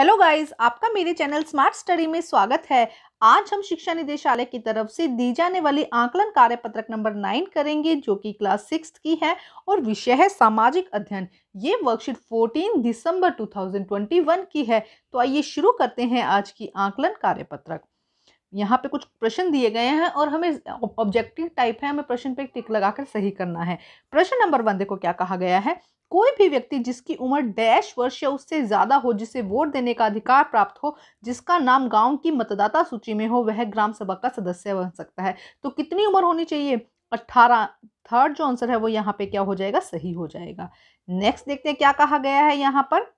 hello guys आपका मेरे channel smart study में स्वागत है आज हम शिक्षा निदेशालय की तरफ से दी जाने वाली आकलन कार्य पत्रक नंबर नाइन करेंगे जो कि क्लास सिक्स की है और विषय है सामाजिक अध्ययन ये वर्कशीट 14 दिसंबर 2021 की है तो आइए शुरू करते हैं आज की आकलन कार्य पत्रक यहाँ पे कुछ प्रश्न दिए गए हैं और हमें ऑब्जेक्टिव टाइप है हमें प्रश्न पे टिक लगाकर सही करना है प्रश्न नंबर वन देखो क्या कहा गया है कोई भी व्यक्ति जिसकी उम्र डैश वर्ष या उससे ज़्यादा हो जिसे वोट देने का अधिकार प्राप्त हो जिसका नाम गांव की मतदाता सूची में हो वह ग्राम सभा का सदस्य बन सकता है तो कितनी उम्र होनी चाहिए अट्ठारह थर्ड जो आंसर है वो यहाँ पे क्या हो जाएगा सही हो जाएगा नेक्स्ट देखते हैं क्या कहा गया है यहाँ पर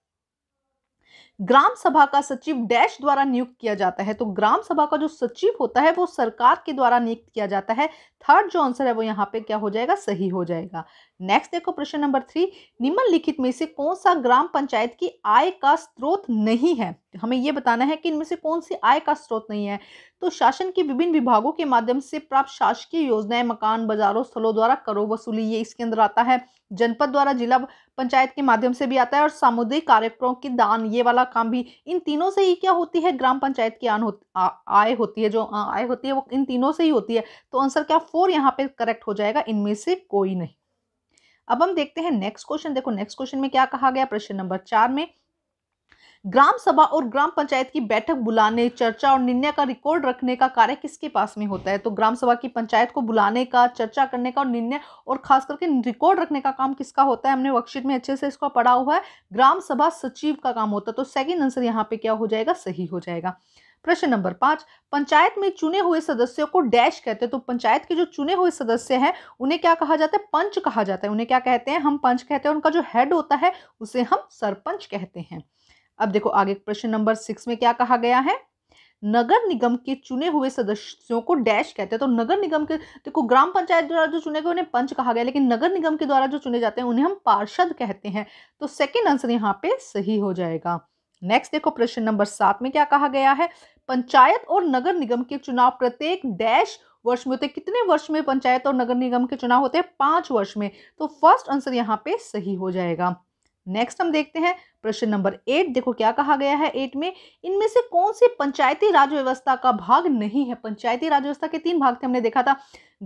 ग्राम सभा का सचिव डैश द्वारा नियुक्त किया जाता है तो ग्राम सभा का जो सचिव होता है वो सरकार के द्वारा नियुक्त किया जाता है थर्ड जो आंसर है वो यहाँ पे क्या हो जाएगा सही हो जाएगा नेक्स्ट देखो प्रश्न नंबर थ्री निम्नलिखित में से कौन सा ग्राम पंचायत की आय का स्रोत नहीं है हमें ये बताना है कि इनमें से कौन सी आय का स्रोत नहीं है तो शासन के विभिन्न विभागों के माध्यम से प्राप्त शासकीय योजनाएं मकान बाजारों स्थलों द्वारा करो वसूली ये इसके अंदर आता है जनपद द्वारा जिला पंचायत के माध्यम से भी आता है और सामुदायिक कार्यक्रमों की दान ये वाला काम भी इन तीनों से ही क्या होती है ग्राम पंचायत की आन हो, आ, आय होती है जो आय होती है वो इन तीनों से ही होती है तो आंसर क्या फोर यहाँ पे करेक्ट हो जाएगा इनमें से कोई नहीं अब हम देखते हैं नेक्स्ट क्वेश्चन देखो नेक्स्ट क्वेश्चन में क्या कहा गया प्रश्न नंबर चार में ग्राम सभा और ग्राम पंचायत की बैठक बुलाने चर्चा और निर्णय का रिकॉर्ड रखने का कार्य किसके पास में होता है तो ग्राम सभा की पंचायत को बुलाने का चर्चा करने का और निर्णय और खास करके रिकॉर्ड रखने का काम किसका होता है हमने वर्कशीट में अच्छे से इसको पढ़ा हुआ है ग्राम सभा सचिव का काम होता है तो सेकेंड आंसर यहाँ पे क्या हो जाएगा सही हो जाएगा प्रश्न नंबर पाँच पंचायत में चुने हुए सदस्यों को डैश कहते हैं तो पंचायत के जो चुने हुए सदस्य हैं उन्हें क्या कहा जाता है पंच कहा जाता है उन्हें क्या कहते हैं हम पंच कहते हैं उनका जो हेड होता है उसे हम सरपंच कहते हैं अब देखो आगे प्रश्न नंबर सिक्स में क्या कहा गया है नगर निगम के चुने हुए सदस्यों को डैश कहते हैं तो नगर निगम के देखो ग्राम पंचायत द्वारा जो चुने गए उन्हें पंच कहा गया लेकिन नगर निगम के द्वारा जो चुने जाते हैं उन्हें हम पार्षद कहते हैं तो सेकेंड आंसर यहाँ पे सही हो जाएगा नेक्स्ट देखो प्रश्न नंबर सात में क्या कहा गया है पंचायत और नगर निगम के चुनाव प्रत्येक डैश वर्ष में होते कितने वर्ष में पंचायत और नगर निगम के चुनाव होते हैं पांच वर्ष में तो फर्स्ट आंसर यहाँ पे सही हो जाएगा नेक्स्ट हम देखते हैं प्रश्न नंबर एट देखो क्या कहा गया है एट में इनमें से कौन से पंचायती राज व्यवस्था का भाग नहीं है पंचायती राज व्यवस्था के तीन भाग थे हमने देखा था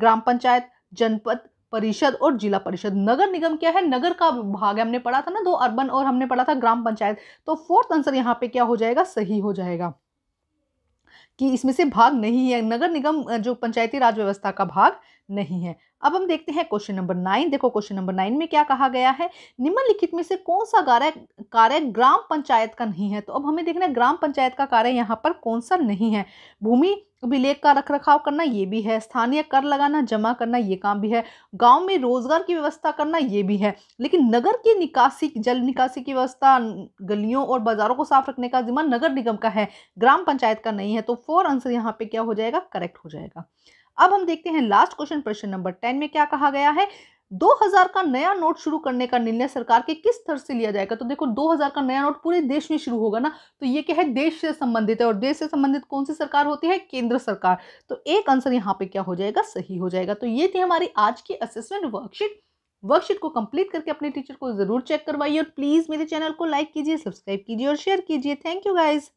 ग्राम पंचायत जनपद परिषद और जिला परिषद नगर निगम क्या है नगर का भाग हमने पढ़ा था ना दो अर्बन और हमने पढ़ा था ग्राम पंचायत तो फोर्थ आंसर यहाँ पे क्या हो जाएगा सही हो जाएगा कि इसमें से भाग नहीं है नगर निगम जो पंचायती राज व्यवस्था का भाग नहीं है अब हम देखते हैं क्वेश्चन नंबर नाइन देखो क्वेश्चन नंबर नाइन में क्या कहा गया है निम्नलिखित में से कौन सा गारा कार्य ग्राम पंचायत का नहीं है तो अब हमें देखना है ग्राम पंचायत का कार्य यहाँ पर कौन सा नहीं है भूमि अभिलेख का रख रखाव करना ये भी है स्थानीय कर लगाना जमा करना ये काम भी है गांव में रोजगार की व्यवस्था करना ये भी है लेकिन नगर की निकासी जल निकासी की व्यवस्था गलियों और बाजारों को साफ रखने का जिम्मा नगर निगम का है ग्राम पंचायत का नहीं है तो फोर आंसर यहाँ पे क्या हो जाएगा करेक्ट हो जाएगा अब हम देखते हैं लास्ट क्वेश्चन प्रश्न नंबर टेन में क्या कहा गया है 2000 का नया नोट शुरू करने का निर्णय सरकार के किस स्तर से लिया जाएगा तो देखो 2000 का नया नोट पूरे देश में शुरू होगा ना तो ये क्या है देश से संबंधित है और देश से संबंधित कौन सी सरकार होती है केंद्र सरकार तो एक आंसर यहाँ पे क्या हो जाएगा सही हो जाएगा तो ये थी हमारी आज की असेसमेंट वर्कशीट वर्कशीट को कंप्लीट करके अपने टीचर को जरूर चेक करवाइए और प्लीज़ मेरे चैनल को लाइक कीजिए सब्सक्राइब कीजिए और शेयर कीजिए थैंक यू गाइज़